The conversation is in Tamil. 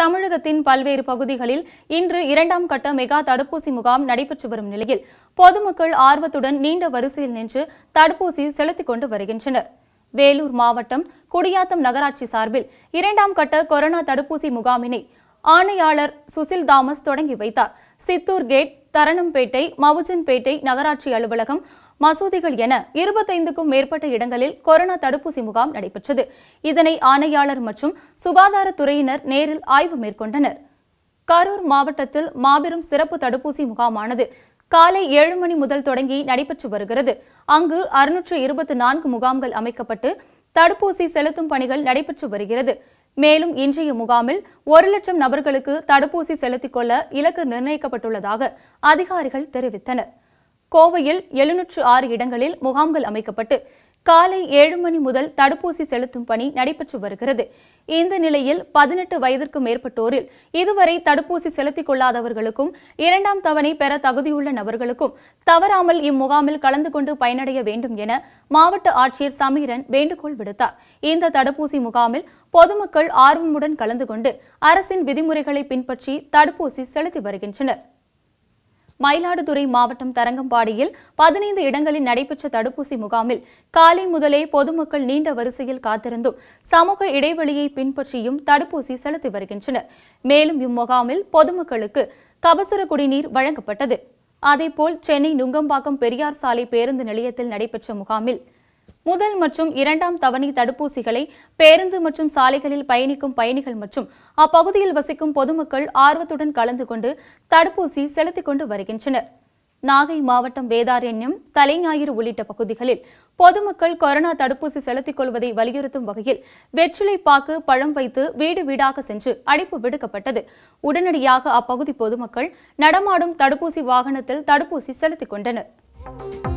தமிழகத்தின் பல்வேறு பகுதிகளில் இன்று இரண்டாம் கட்ட மெகா தடுப்பூசி முகாம் நடைபெற்று வரும் நிலையில் பொதுமக்கள் ஆர்வத்துடன் நீண்ட வரிசையில் நின்று தடுப்பூசி செலுத்திக் கொண்டு வருகின்றனர் வேலூர் மாவட்டம் குடியாத்தம் நகராட்சி சார்பில் இரண்டாம் கட்ட கொரோனா தடுப்பூசி முகாமினை ஆணையாளர் சுசில் தாமஸ் தொடங்கி வைத்தார் சித்தூர் கேட் தரணம்பேட்டை மவுஜன்பேட்டை நகராட்சி அலுவலகம் மசூதிகள் என இருபத்தைந்துக்கும் மேற்பட்ட இடங்களில் கொரோனா தடுப்பூசி முகாம் நடைபெற்றது இதனை ஆணையாளர் மற்றும் சுகாதாரத்துறையினர் நேரில் ஆய்வு மேற்கொண்டனர் கரூர் மாவட்டத்தில் மாபெரும் சிறப்பு தடுப்பூசி முகாமானது காலை ஏழு மணி முதல் தொடங்கி நடைபெற்று வருகிறது அங்கு அறுநூற்று இருபத்தி நான்கு முகாம்கள் அமைக்கப்பட்டு தடுப்பூசி செலுத்தும் பணிகள் நடைபெற்று வருகிறது மேலும் இன்றைய முகாமில் ஒரு லட்சம் நபர்களுக்கு தடுப்பூசி செலுத்திக் கொள்ள இலக்கு நிர்ணயிக்கப்பட்டுள்ளதாக அதிகாரிகள் தெரிவித்தனா் கோவையில் எழுநூற்று ஆறு இடங்களில் முகாம்கள் அமைக்கப்பட்டு காலை ஏழு மணி முதல் தடுப்பூசி செலுத்தும் பணி நடைபெற்று வருகிறது இந்த நிலையில் பதினெட்டு வயதிற்கு மேற்பட்டோரில் இதுவரை தடுப்பூசி செலுத்திக் கொள்ளாதவர்களுக்கும் இரண்டாம் தவணை பெற தகுதியுள்ள நபர்களுக்கும் தவறாமல் இம்முகாமில் கலந்து கொண்டு பயனடைய வேண்டும் என மாவட்ட ஆட்சியர் சமீரன் வேண்டுகோள் விடுத்தார் இந்த தடுப்பூசி முகாமில் பொதுமக்கள் ஆர்வமுடன் கலந்து கொண்டு அரசின் விதிமுறைகளை பின்பற்றி தடுப்பூசி செலுத்தி வருகின்றனர் மயிலாடுதுறை மாவட்டம் தரங்கம்பாடியில் பதினைந்து இடங்களில் நடைபெற்ற தடுப்பூசி முகாமில் காலை முதலே பொதுமக்கள் நீண்ட வரிசையில் காத்திருந்தும் சமூக இடைவெளியை பின்பற்றியும் தடுப்பூசி செலுத்தி வருகின்றனர் மேலும் இம்முகாமில் பொதுமக்களுக்கு கபசுர குடிநீர் வழங்கப்பட்டது அதேபோல் சென்னை நுங்கம்பாக்கம் பெரியார் சாலை பேருந்து நிலையத்தில் நடைபெற்ற முகாமில் முதல் மற்றும் இரண்டாம் தவணை தடுப்பூசிகளை பேருந்து மற்றும் சாலைகளில் பயணிக்கும் பயணிகள் மற்றும் அப்பகுதியில் வசிக்கும் பொதுமக்கள் ஆர்வத்துடன் கலந்து கொண்டு தடுப்பூசி செலுத்திக் கொண்டு வருகின்றனர் நாகை மாவட்டம் வேதாரண்யம் தலைஞாயிறு உள்ளிட்ட பகுதிகளில் பொதுமக்கள் கொரோனா தடுப்பூசி செலுத்திக் கொள்வதை வலியுறுத்தும் வகையில் வெற்றிலை பாக்கு பழம் வைத்து வீடு வீடாக சென்று அழைப்பு விடுக்கப்பட்டது உடனடியாக அப்பகுதி பொதுமக்கள் நடமாடும் தடுப்பூசி வாகனத்தில் தடுப்பூசி செலுத்திக் கொண்டனா்